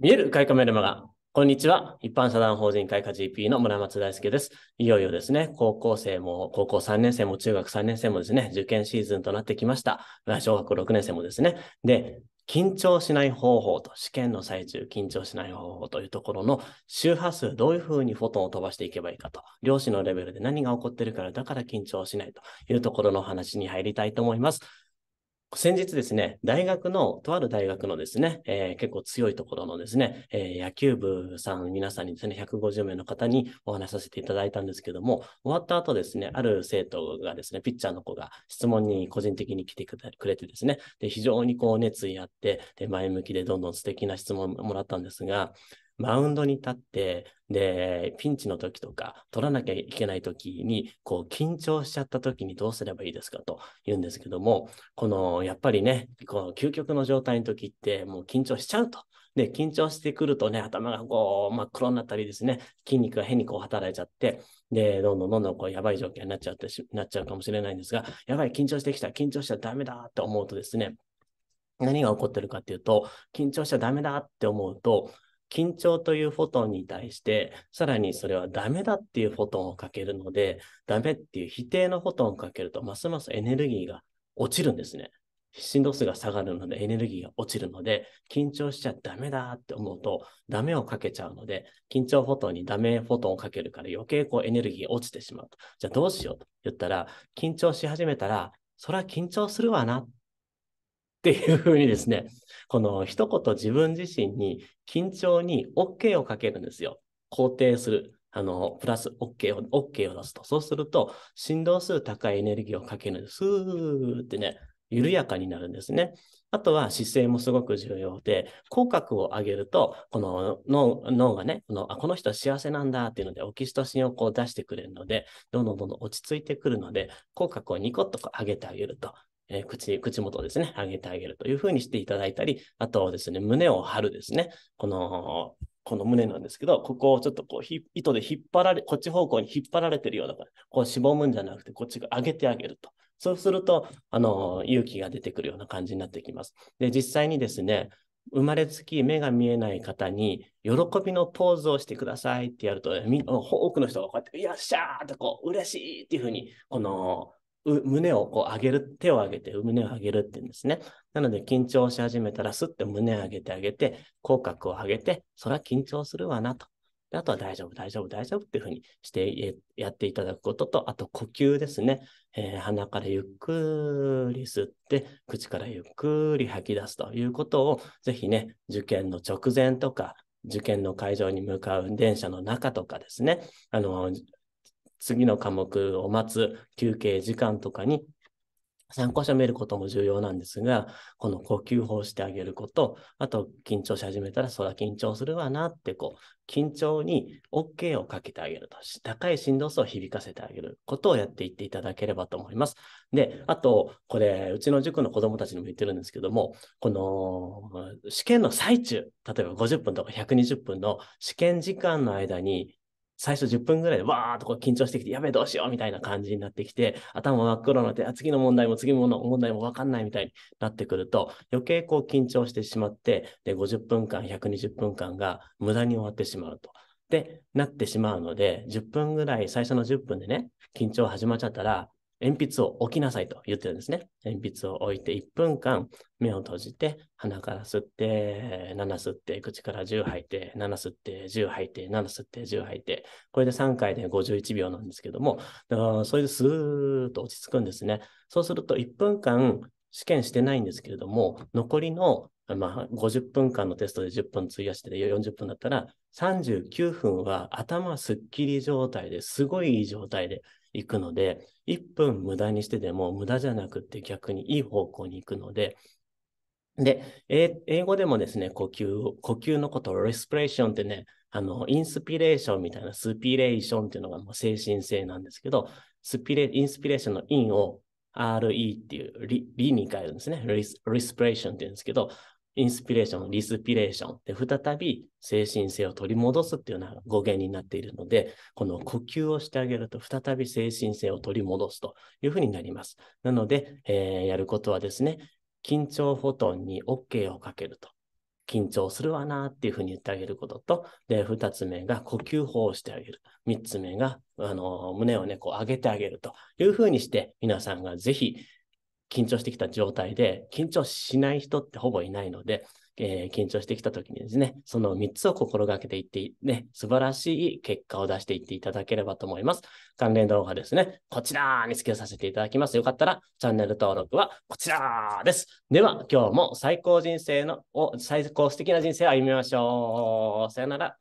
見える開花メルマガ。こんにちは。一般社団法人開花 GP の村松大輔です。いよいよですね、高校生も、高校3年生も、中学3年生もですね、受験シーズンとなってきました。小学6年生もですね。で、緊張しない方法と、試験の最中、緊張しない方法というところの周波数、どういうふうにフォトンを飛ばしていけばいいかと、量子のレベルで何が起こってるから、だから緊張しないというところの話に入りたいと思います。先日ですね、大学の、とある大学のですね、えー、結構強いところのですね、えー、野球部さん、皆さんにですね、150名の方にお話しさせていただいたんですけども、終わった後ですね、ある生徒がですね、ピッチャーの子が質問に個人的に来てくれてですね、で非常にこう熱意あってで、前向きでどんどん素敵な質問もらったんですが、マウンドに立って、で、ピンチの時とか、取らなきゃいけない時に、こう、緊張しちゃった時にどうすればいいですかと言うんですけども、この、やっぱりね、この究極の状態の時って、もう緊張しちゃうと。で、緊張してくるとね、頭がこう、真っ黒になったりですね、筋肉が変にこう働いちゃって、で、どんどんどんどんこう、やばい状況になっちゃってなっちゃうかもしれないんですが、やばい、緊張してきた、緊張しちゃダメだと思うとですね、何が起こってるかっていうと、緊張しちゃダメだって思うと、緊張というフォトンに対して、さらにそれはダメだっていうフォトンをかけるので、ダメっていう否定のフォトンをかけると、ますますエネルギーが落ちるんですね。振動数が下がるのでエネルギーが落ちるので、緊張しちゃダメだって思うと、ダメをかけちゃうので、緊張フォトンにダメフォトンをかけるから余計こうエネルギーが落ちてしまうと。じゃあどうしようと言ったら、緊張し始めたら、そりゃ緊張するわなっっていうふうにですね、この一言自分自身に緊張に OK をかけるんですよ。肯定する。あの、プラス OK を、OK を出すと。そうすると、振動数高いエネルギーをかけるんです。スーってね、緩やかになるんですね。あとは姿勢もすごく重要で、口角を上げると、この脳がねこのあ、この人は幸せなんだっていうので、オキシトシンをこう出してくれるので、どんどんどんどん落ち着いてくるので、口角をニコッと上げてあげると、えー、口、口元をですね、上げてあげるというふうにしていただいたり、あとですね、胸を張るですね、この、この胸なんですけど、ここをちょっとこう糸で引っ張られ、こっち方向に引っ張られてるような、こうしぼむんじゃなくて、こっちが上げてあげると。そうすると、あの、勇気が出てくるような感じになってきます。で、実際にですね、生まれつき目が見えない方に、喜びのポーズをしてくださいってやると、多くの人がこうやって、よっしゃーってこう、嬉しいっていうふうに、この、胸をこう上げる、手を上げて胸を上げるって言うんですね。なので緊張し始めたらすって胸を上げてあげて、口角を上げて、それは緊張するわなと。あとは大丈夫、大丈夫、大丈夫っていうふうにしてやっていただくことと、あと呼吸ですね。えー、鼻からゆっくり吸って、口からゆっくり吐き出すということを、ぜひね、受験の直前とか、受験の会場に向かう電車の中とかですね、あの、次の科目を待つ休憩時間とかに参考者見ることも重要なんですが、この呼吸法をしてあげること、あと緊張し始めたら、そら緊張するわなって、こう、緊張に OK をかけてあげると、高い振動数を響かせてあげることをやっていっていただければと思います。で、あと、これ、うちの塾の子供たちにも言ってるんですけども、この試験の最中、例えば50分とか120分の試験時間の間に最初10分ぐらいでわーっとこう緊張してきて、やべえどうしようみたいな感じになってきて、頭真っ黒になって、あ次の問題も次の問題もわかんないみたいになってくると、余計こう緊張してしまって、で、50分間、120分間が無駄に終わってしまうと。ってなってしまうので、10分ぐらい、最初の10分でね、緊張始まっちゃったら、鉛筆を置きなさいと言ってるんですね。鉛筆を置いて1分間目を閉じて鼻から吸って7吸って口から10吐いて7吸って10吐いて7吸って10吐いてこれで3回で51秒なんですけどもそれでスーッと落ち着くんですね。そうすると1分間試験してないんですけれども残りのまあ、50分間のテストで10分費やして40分だったら、39分は頭すっきり状態ですごいいい状態で行くので、1分無駄にしてでも無駄じゃなくて逆にいい方向に行くので、で、英語でもですね、呼吸呼吸のことを p ス r レーションってね、あの、インスピレーションみたいな、スピレーションっていうのがもう精神性なんですけど、スピレ、インスピレーションのインを RE っていうリに変えるんですね。リスプレーションって言うんですけど、インスピレーション、リスピレーションで再び精神性を取り戻すっていうような語源になっているので、この呼吸をしてあげると再び精神性を取り戻すというふうになります。なので、えー、やることはですね、緊張フォトンに OK をかけると。緊張するわなっていうふうに言ってあげることと、で、二つ目が呼吸法をしてあげる。三つ目が、あの、胸をね、こう上げてあげるというふうにして、皆さんがぜひ、緊張してきた状態で、緊張しない人ってほぼいないので、えー、緊張してきた時にですね、その3つを心がけていって、ね、素晴らしい結果を出していっていただければと思います。関連動画ですね、こちらにつけさせていただきます。よかったら、チャンネル登録はこちらです。では、今日も最高人生の、最高素敵な人生を歩みましょう。さよなら。